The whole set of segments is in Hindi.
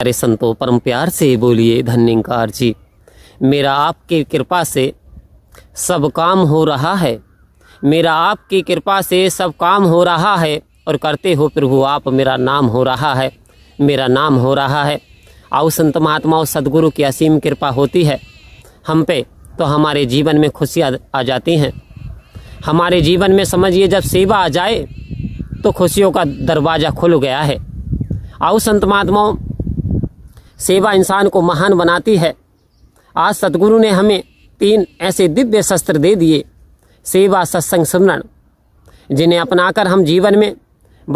अरे संतो परम प्यार से बोलिए धन्यंकार जी मेरा आपकी कृपा से सब काम हो रहा है मेरा आपकी कृपा से सब काम हो रहा है और करते हो प्रभु आप मेरा नाम हो रहा है मेरा नाम हो रहा है आओ संत महात्मा और सदगुरु की असीम कृपा होती है हम पे तो हमारे जीवन में खुशियाँ आ जाती हैं हमारे जीवन में समझिए जब सेवा आ जाए तो खुशियों का दरवाज़ा खुल गया है आओ संत महात्माओं सेवा इंसान को महान बनाती है आज सदगुरु ने हमें तीन ऐसे दिव्य शस्त्र दे दिए सेवा सत्संग स्मरण जिन्हें अपनाकर हम जीवन में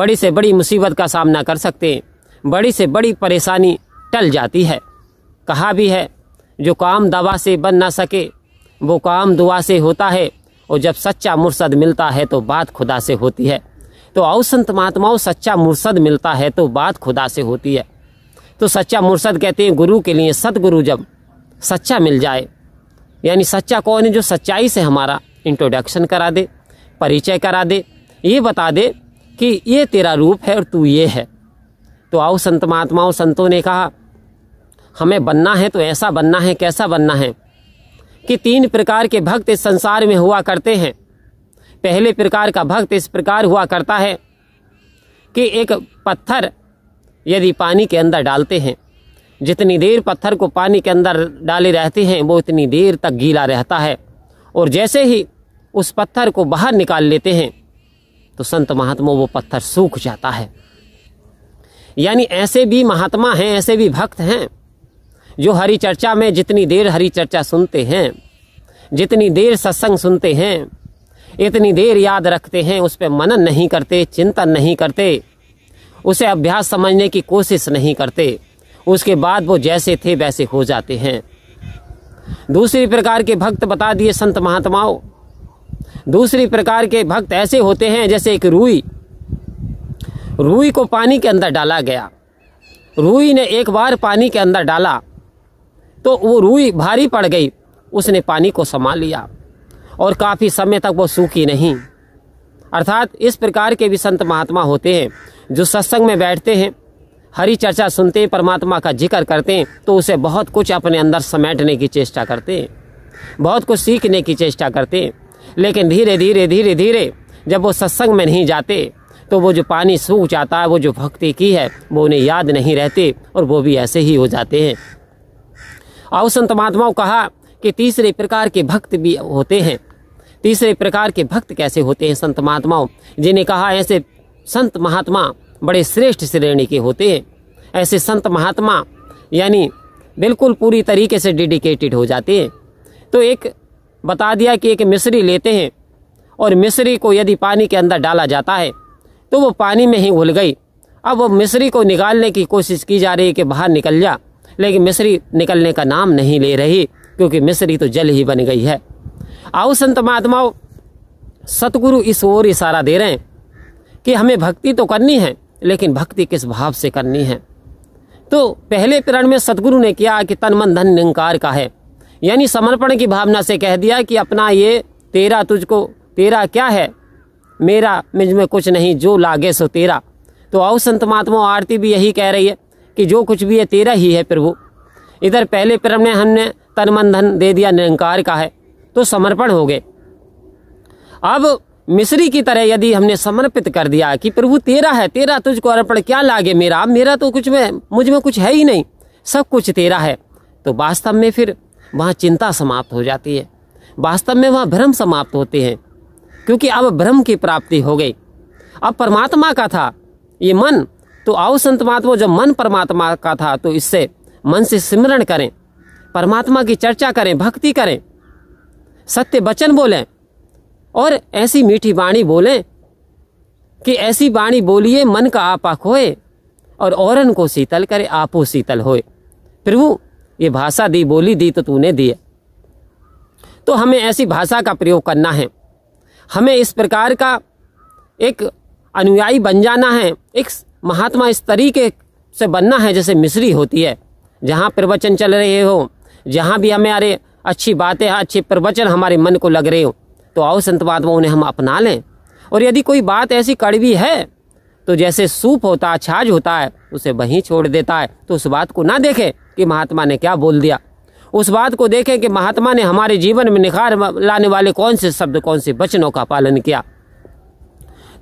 बड़ी से बड़ी मुसीबत का सामना कर सकते हैं बड़ी से बड़ी परेशानी टल जाती है कहा भी है जो काम दवा से बन ना सके वो काम दुआ से होता है और जब सच्चा मुर्सद मिलता है तो बात खुदा से होती है तो औसंत महात्माओं सच्चा मुर्सद मिलता है तो बात खुदा से होती है तो सच्चा मुर्शद कहते हैं गुरु के लिए सतगुरु जब सच्चा मिल जाए यानी सच्चा कौन है जो सच्चाई से हमारा इंट्रोडक्शन करा दे परिचय करा दे ये बता दे कि ये तेरा रूप है और तू ये है तो आओ संत महात्माओं संतों ने कहा हमें बनना है तो ऐसा बनना है कैसा बनना है कि तीन प्रकार के भक्त इस संसार में हुआ करते हैं पहले प्रकार का भक्त इस प्रकार हुआ करता है कि एक पत्थर यदि पानी के अंदर डालते हैं जितनी देर पत्थर को पानी के अंदर डाले रहते हैं वो उतनी देर तक गीला रहता है और जैसे ही उस पत्थर को बाहर निकाल लेते हैं तो संत महात्मा वो पत्थर सूख जाता है यानी ऐसे भी महात्मा हैं ऐसे भी भक्त हैं जो हरी चर्चा में जितनी देर हरी चर्चा सुनते हैं जितनी देर सत्संग सुनते हैं इतनी देर याद रखते हैं उस पर मनन नहीं करते चिंतन नहीं करते उसे अभ्यास समझने की कोशिश नहीं करते उसके बाद वो जैसे थे वैसे हो जाते हैं दूसरी प्रकार के भक्त बता दिए संत महात्माओं दूसरी प्रकार के भक्त ऐसे होते हैं जैसे एक रूई रूई को पानी के अंदर डाला गया रूई ने एक बार पानी के अंदर डाला तो वो रूई भारी पड़ गई उसने पानी को समा लिया और काफ़ी समय तक वो सूखी नहीं अर्थात इस प्रकार के भी संत महात्मा होते हैं जो सत्संग में बैठते हैं हरी चर्चा सुनते हैं परमात्मा का जिक्र करते हैं तो उसे बहुत कुछ अपने अंदर समेटने की चेष्टा करते हैं बहुत कुछ सीखने की चेष्टा करते हैं लेकिन धीरे धीरे धीरे धीरे जब वो सत्संग में नहीं जाते तो वो जो पानी सूख जाता है वो जो भक्ति की है वो उन्हें याद नहीं रहती और वो भी ऐसे ही हो जाते हैं और संत महात्माओं कहा कि तीसरे प्रकार के भक्त भी होते हैं तीसरे प्रकार के भक्त कैसे होते हैं संत महात्माओं जिन्हें कहा ऐसे संत महात्मा बड़े श्रेष्ठ श्रेणी के होते हैं ऐसे संत महात्मा यानी बिल्कुल पूरी तरीके से डेडिकेटेड हो जाते हैं तो एक बता दिया कि एक मिश्री लेते हैं और मिश्री को यदि पानी के अंदर डाला जाता है तो वो पानी में ही घुल गई अब वो मिश्री को निकालने की कोशिश की जा रही है कि बाहर निकल जा लेकिन मिश्री निकलने का नाम नहीं ले रही क्योंकि मिश्री तो जल ही बन गई है आओ संत महात्माओं सतगुरु इस ओर इशारा दे रहे हैं कि हमें भक्ति तो करनी है लेकिन भक्ति किस भाव से करनी है तो पहले प्रण में सतगुरु ने किया कि तन मन धन निंकार का है यानी समर्पण की भावना से कह दिया कि अपना ये तेरा तुझको तेरा क्या है मेरा मिज में कुछ नहीं जो लागे सो तेरा तो आओ संत महात्मा आरती भी यही कह रही है कि जो कुछ भी है तेरा ही है प्रभु इधर पहले प्रण में हमने तन मन धन दे दिया निरंकार का है तो समर्पण हो गए अब मिश्री की तरह यदि हमने समर्पित कर दिया कि प्रभु तेरा है तेरा तुझको अर्पण क्या लागे मेरा मेरा तो कुछ में मुझ में कुछ है ही नहीं सब कुछ तेरा है तो वास्तव में फिर वहाँ चिंता समाप्त हो जाती है वास्तव में वहाँ भ्रम समाप्त होते हैं क्योंकि अब भ्रम की प्राप्ति हो गई अब परमात्मा का था ये मन तो आओ संत महात्मा जब मन परमात्मा का था तो इससे मन से सिमरण करें परमात्मा की चर्चा करें भक्ति करें सत्य वचन बोलें और ऐसी मीठी वाणी बोलें कि ऐसी वाणी बोलिए मन का आपा खोए और औरन को शीतल करे आपो शीतल होए प्रभु ये भाषा दी बोली दी तो तूने दी तो हमें ऐसी भाषा का प्रयोग करना है हमें इस प्रकार का एक अनुयायी बन जाना है एक महात्मा इस तरीके से बनना है जैसे मिश्री होती है जहाँ प्रवचन चल रहे हो जहाँ भी अरे अच्छी बातें हाँ, अच्छे प्रवचन हमारे मन को लग रहे हो तो आओ संत महात्मा उन्हें हम अपना लें और यदि कोई बात ऐसी कड़वी है तो जैसे सूप होता है छाछ होता है उसे वहीं छोड़ देता है तो उस बात को ना देखें कि महात्मा ने क्या बोल दिया उस बात को देखें कि महात्मा ने हमारे जीवन में निखार लाने वाले कौन से शब्द कौन से वचनों का पालन किया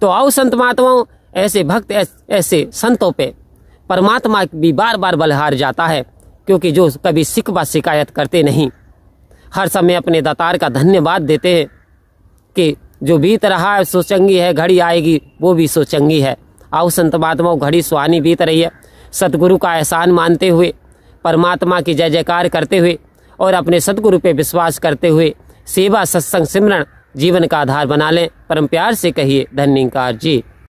तो आओ संत महात्माओं ऐसे भक्त ऐसे संतों पे परमात्मा भी बार बार बलहार जाता है क्योंकि जो कभी सिख व शिकायत करते नहीं हर समय अपने दातार का धन्यवाद देते हैं कि जो बीत रहा है सो चंगी है घड़ी आएगी वो भी सो चंगी है आओ संत महात्माओं घड़ी सुहानी बीत रही है सतगुरु का एहसान मानते हुए परमात्मा की जय जयकार करते हुए और अपने सतगुरु पे विश्वास करते हुए सेवा सत्संग सिमरण जीवन का आधार बना लें परम प्यार से कहिए धन्यकार जी